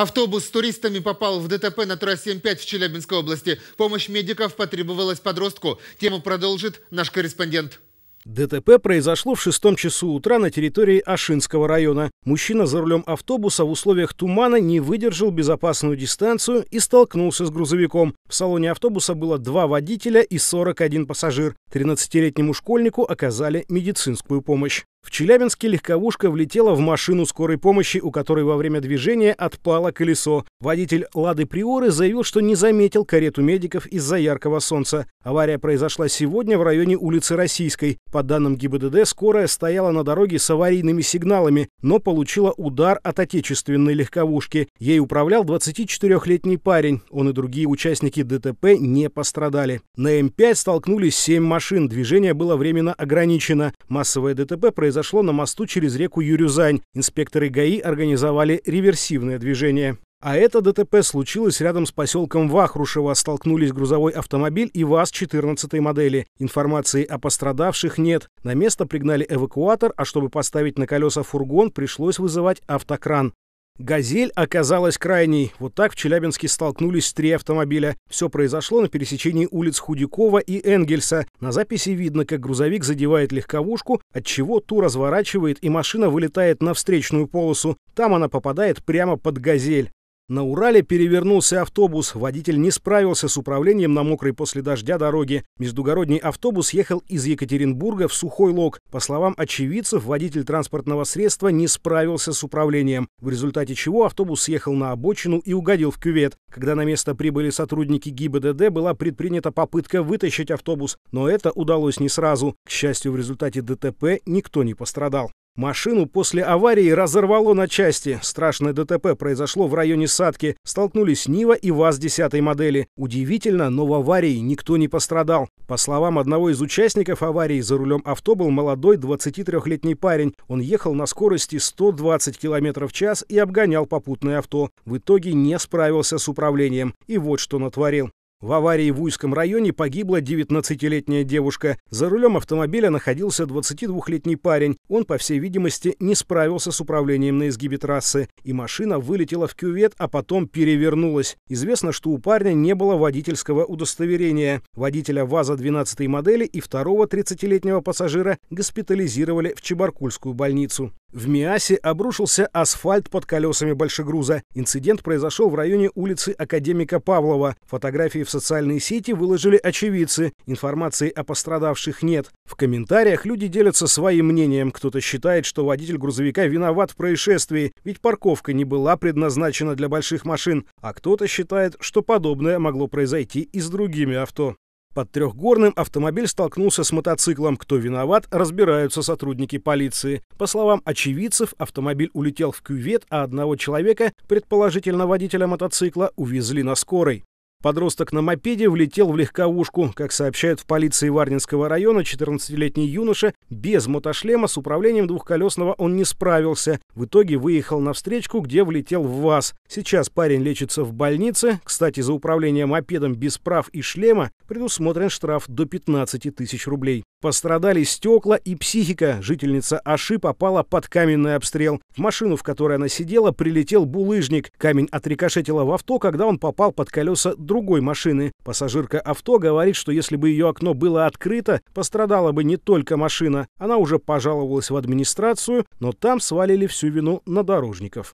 Автобус с туристами попал в ДТП на трассе М5 в Челябинской области. Помощь медиков потребовалась подростку. Тему продолжит наш корреспондент. ДТП произошло в шестом часу утра на территории Ашинского района. Мужчина за рулем автобуса в условиях тумана не выдержал безопасную дистанцию и столкнулся с грузовиком. В салоне автобуса было два водителя и 41 пассажир. 13-летнему школьнику оказали медицинскую помощь. В Челябинске легковушка влетела в машину скорой помощи, у которой во время движения отпало колесо. Водитель «Лады Приоры» заявил, что не заметил карету медиков из-за яркого солнца. Авария произошла сегодня в районе улицы Российской. По данным ГИБДД, скорая стояла на дороге с аварийными сигналами, но по получила удар от отечественной легковушки. Ей управлял 24-летний парень. Он и другие участники ДТП не пострадали. На М5 столкнулись 7 машин. Движение было временно ограничено. Массовое ДТП произошло на мосту через реку Юрюзань. Инспекторы ГАИ организовали реверсивное движение. А это ДТП случилось рядом с поселком Вахрушево. Столкнулись грузовой автомобиль и ВАЗ-14 модели. Информации о пострадавших нет. На место пригнали эвакуатор, а чтобы поставить на колеса фургон, пришлось вызывать автокран. «Газель» оказалась крайней. Вот так в Челябинске столкнулись три автомобиля. Все произошло на пересечении улиц Худякова и Энгельса. На записи видно, как грузовик задевает легковушку, от чего ту разворачивает и машина вылетает на встречную полосу. Там она попадает прямо под «Газель». На Урале перевернулся автобус, водитель не справился с управлением на мокрой после дождя дороге. Междугородний автобус ехал из Екатеринбурга в Сухой Лог. По словам очевидцев, водитель транспортного средства не справился с управлением, в результате чего автобус съехал на обочину и угодил в кювет. Когда на место прибыли сотрудники ГИБДД, была предпринята попытка вытащить автобус, но это удалось не сразу. К счастью, в результате ДТП никто не пострадал. Машину после аварии разорвало на части. Страшное ДТП произошло в районе Садки. Столкнулись Нива и ВАЗ 10 модели. Удивительно, но в аварии никто не пострадал. По словам одного из участников аварии, за рулем авто был молодой 23-летний парень. Он ехал на скорости 120 км в час и обгонял попутное авто. В итоге не справился с управлением. И вот что натворил. В аварии в Уйском районе погибла 19-летняя девушка. За рулем автомобиля находился 22-летний парень. Он, по всей видимости, не справился с управлением на изгибе трассы, и машина вылетела в кювет, а потом перевернулась. Известно, что у парня не было водительского удостоверения. Водителя ВАЗа-12 й модели и второго 30-летнего пассажира госпитализировали в Чебаркульскую больницу. В Миасе обрушился асфальт под колесами большегруза. Инцидент произошел в районе улицы Академика Павлова. Фотографии в в социальные сети выложили очевидцы, информации о пострадавших нет. В комментариях люди делятся своим мнением. Кто-то считает, что водитель грузовика виноват в происшествии, ведь парковка не была предназначена для больших машин, а кто-то считает, что подобное могло произойти и с другими авто. Под Трехгорным автомобиль столкнулся с мотоциклом. Кто виноват, разбираются сотрудники полиции. По словам очевидцев, автомобиль улетел в кювет, а одного человека, предположительно водителя мотоцикла, увезли на скорой. Подросток на мопеде влетел в легковушку. Как сообщают в полиции Варнинского района, 14-летний юноша без мотошлема с управлением двухколесного он не справился. В итоге выехал на встречку, где влетел в ВАЗ. Сейчас парень лечится в больнице. Кстати, за управление мопедом без прав и шлема предусмотрен штраф до 15 тысяч рублей. Пострадали стекла и психика. Жительница Аши попала под каменный обстрел. В машину, в которой она сидела, прилетел булыжник. Камень отрикошетила в авто, когда он попал под колеса другой машины. Пассажирка авто говорит, что если бы ее окно было открыто, пострадала бы не только машина. Она уже пожаловалась в администрацию, но там свалили всю вину на дорожников.